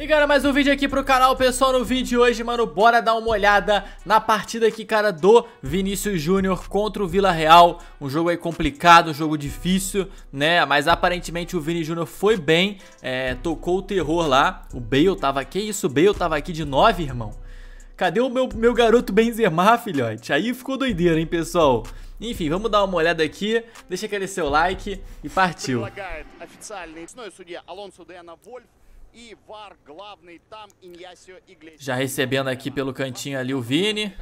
E galera mais um vídeo aqui pro canal, pessoal, no vídeo de hoje, mano, bora dar uma olhada na partida aqui, cara, do Vinícius Júnior contra o Vila Real, um jogo aí complicado, um jogo difícil, né, mas aparentemente o Vini Júnior foi bem, é, tocou o terror lá, o Bale tava, que isso, o Bale tava aqui de 9, irmão, cadê o meu, meu garoto Benzema, filhote, aí ficou doideira, hein, pessoal, enfim, vamos dar uma olhada aqui, deixa aquele seu like e partiu. Já recebendo aqui pelo cantinho ali o Vini.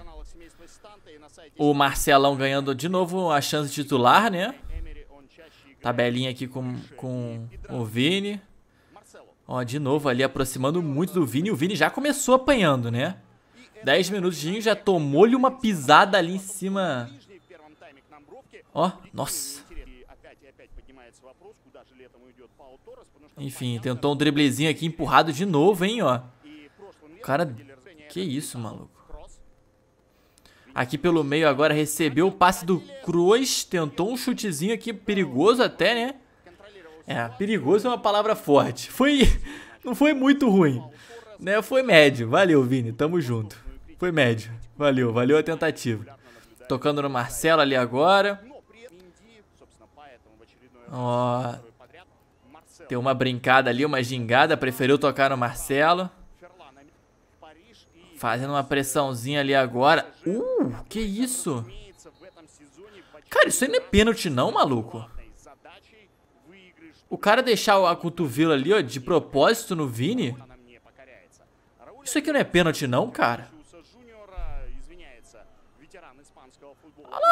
O assim Marcelão ganhando de novo a chance de titular, né? Tabelinha aqui com, com o Vini. Ó, de novo ali aproximando muito do Vini. O Vini já começou apanhando, né? 10 minutinhos, já tomou-lhe uma pisada ali em cima. Ó, nossa. Enfim, tentou um driblezinho aqui empurrado de novo, hein, ó. O cara... Né, que isso, maluco. Aqui pelo meio agora recebeu o passe do Cruz. Tentou um chutezinho aqui perigoso até, né? É, perigoso é uma palavra forte. Foi... Não foi muito ruim. Né? Foi médio. Valeu, Vini. Tamo junto. Foi médio. Valeu, valeu a tentativa. Tocando no Marcelo ali agora. Ó. Deu uma brincada ali, uma gingada. Preferiu tocar no Marcelo. Fazendo uma pressãozinha ali agora. Uh, que isso? Cara, isso aí não é pênalti não, maluco. O cara deixar a cotovela ali, ó, de propósito no Vini. Isso aqui não é pênalti não, cara.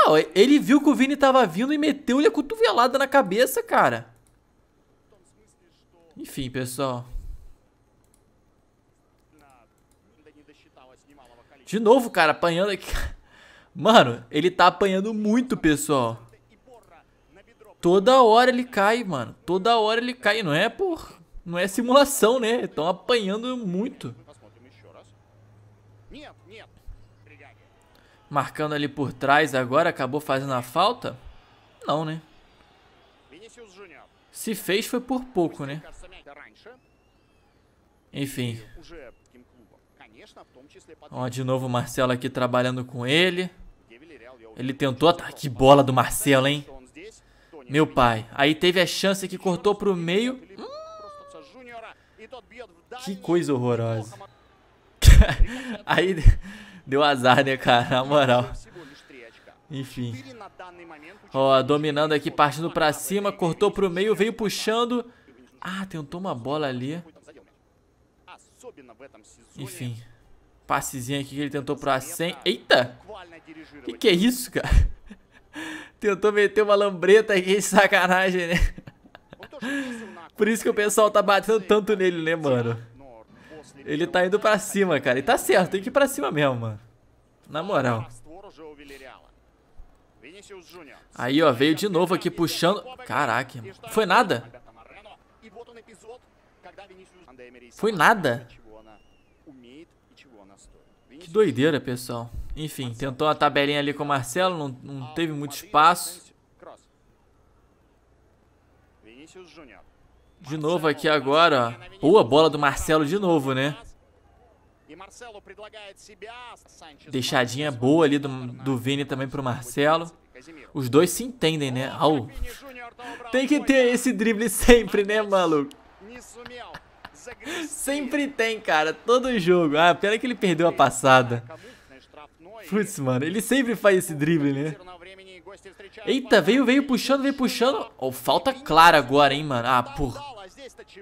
Olha lá, ele viu que o Vini tava vindo e meteu-lhe a cotovelada na cabeça, cara. Enfim, pessoal. De novo, cara, apanhando aqui. Mano, ele tá apanhando muito, pessoal. Toda hora ele cai, mano. Toda hora ele cai. Não é por... Não é simulação, né? Estão apanhando muito. marcando ali por trás agora, acabou fazendo a falta? Não, né? Se fez foi por pouco, né? É Enfim. Ó, de novo o Marcelo aqui trabalhando com ele. Ele tentou Que bola do Marcelo, hein? Meu pai. Aí teve a chance que cortou pro meio. Hum. Que coisa horrorosa. Aí Deu azar, né, cara? Na moral. Enfim. Ó, dominando aqui, partindo pra cima. Cortou pro meio, veio puxando. Ah, tentou uma bola ali. Enfim. Passezinho aqui que ele tentou pro 100. Eita! Que que é isso, cara? Tentou meter uma lambreta aqui, sacanagem, né? Por isso que o pessoal tá batendo tanto nele, né, mano? Ele tá indo pra cima, cara. E tá certo, tem que ir pra cima mesmo, mano. Na moral. Aí, ó, veio de novo aqui puxando. Caraca, mano. Foi nada? Foi nada? Que doideira, pessoal. Enfim, tentou uma tabelinha ali com o Marcelo, não, não teve muito espaço. Vinícius Júnior. De novo aqui agora, ó. Boa bola do Marcelo de novo, né? Deixadinha boa ali do, do Vini também pro Marcelo. Os dois se entendem, né? Au. Tem que ter esse drible sempre, né, maluco? Sempre tem, cara. Todo jogo. Ah, pena que ele perdeu a passada. Putz, mano. Ele sempre faz esse drible, né? Eita, veio, veio puxando, veio puxando. Oh, falta clara agora, hein, mano. Ah, por... Tu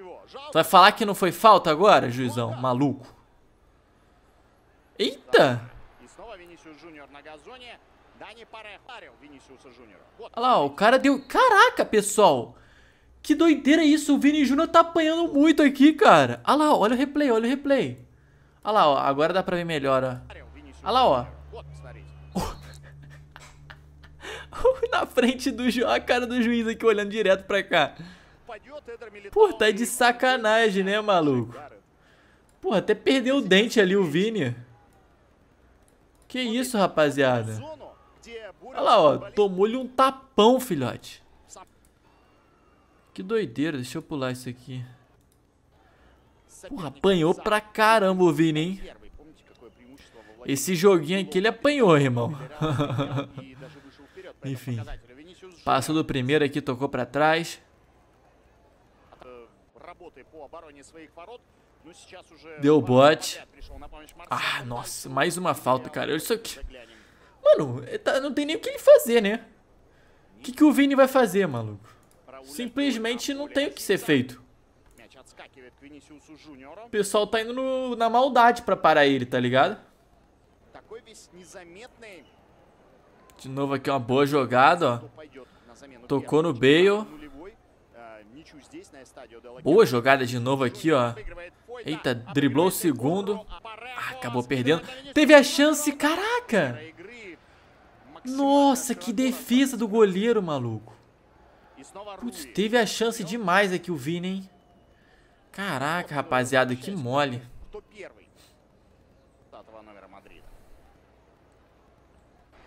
vai falar que não foi falta agora, juizão? Maluco. Eita! Olha lá, o cara deu... Caraca, pessoal! Que doideira isso, o Vini Jr. tá apanhando muito aqui, cara. Olha lá, olha o replay, olha o replay. Olha lá, ó, agora dá pra ver melhor, ó. Olha lá, ó. Na frente do juiz, a cara do juiz aqui olhando direto pra cá. Pô, tá de sacanagem, né, maluco? Pô, até perdeu o dente ali o é Vini. Que isso, rapaziada. É Olha lá, ó. Tomou-lhe um tapão, filhote. Que doideira. Deixa eu pular isso aqui. Porra, apanhou pra caramba o Vini, hein? Esse joguinho aqui ele apanhou, irmão. Enfim. É passou do primeiro aqui, tocou pra trás. Deu bot. Ah, nossa, mais uma falta, cara. Olha isso aqui. Mano, não tem nem o que ele fazer, né? O que, que o Vini vai fazer, maluco? Simplesmente não tem o que ser feito. O pessoal tá indo no, na maldade pra parar ele, tá ligado? De novo aqui uma boa jogada, ó. Tocou no Bale. Boa jogada de novo aqui, ó. Eita, driblou o segundo. Ah, acabou perdendo. Teve a chance, caraca! Nossa, que defesa do goleiro, maluco. Putz, teve a chance demais aqui o Vini, hein? Caraca, rapaziada, que mole.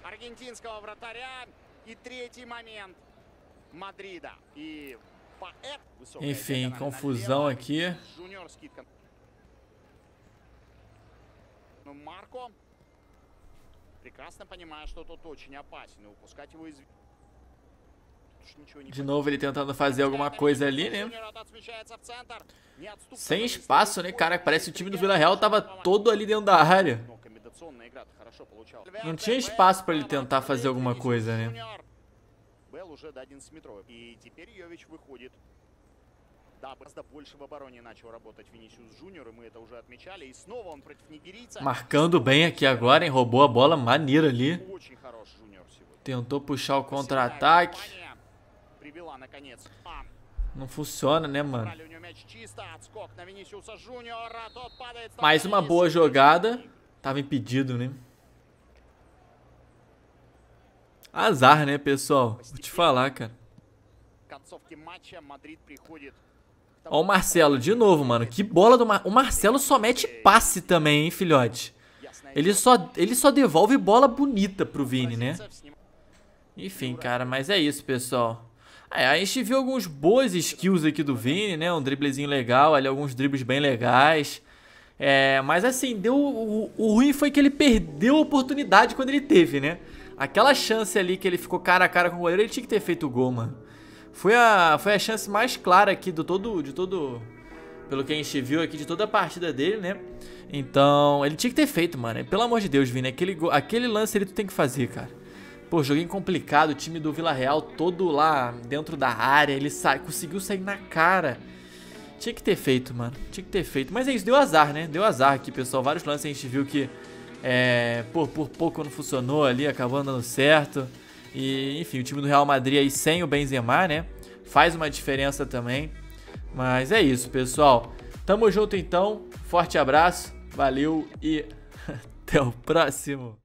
Аргентинского вратаря и третий момент Мадрида. И enfim, confusão aqui. De novo ele tentando fazer alguma coisa ali, né? Sem espaço, né, cara? Parece que o time do Vila Real tava todo ali dentro da área. Não tinha espaço para ele tentar fazer alguma coisa, né? уже до 11-метровой. И теперь Йович выходит. Да, гораздо больше в обороне начал работать Винисиус Джуниор, и мы это уже отмечали. И снова он против нигерийца. Marcando bem aqui agora, hein? Roubou a bola, maneiro ali. Очень хорош Джуниор сегодня. Tentou puxar o contra-ataque. Привела, наконец. Não funciona, né, mano? Mais uma boa jogada. Tava impedido, né? Azar, né, pessoal? Vou te falar, cara. Ó o Marcelo, de novo, mano. Que bola do Mar... O Marcelo só mete passe também, hein, filhote? Ele só, ele só devolve bola bonita pro Vini, né? Enfim, cara, mas é isso, pessoal. É, a gente viu alguns boas skills aqui do Vini, né? Um driblezinho legal, ali alguns dribles bem legais. É, mas assim, deu, o, o ruim foi que ele perdeu a oportunidade quando ele teve, né? Aquela chance ali que ele ficou cara a cara com o goleiro, ele tinha que ter feito o gol, mano. Foi a, foi a chance mais clara aqui do todo, de todo, pelo que a gente viu aqui de toda a partida dele, né? Então, ele tinha que ter feito, mano. Pelo amor de Deus, Vini, aquele, aquele lance ele tu tem que fazer, cara. Pô, joguei complicado, o time do Vila Real todo lá dentro da área, ele sa conseguiu sair na cara tinha que ter feito, mano. Tinha que ter feito. Mas é isso, deu azar, né? Deu azar aqui, pessoal. Vários lances a gente viu que é, por, por pouco não funcionou ali, acabou dando certo. E, enfim, o time do Real Madrid aí sem o Benzema, né? Faz uma diferença também. Mas é isso, pessoal. Tamo junto então. Forte abraço. Valeu e até o próximo.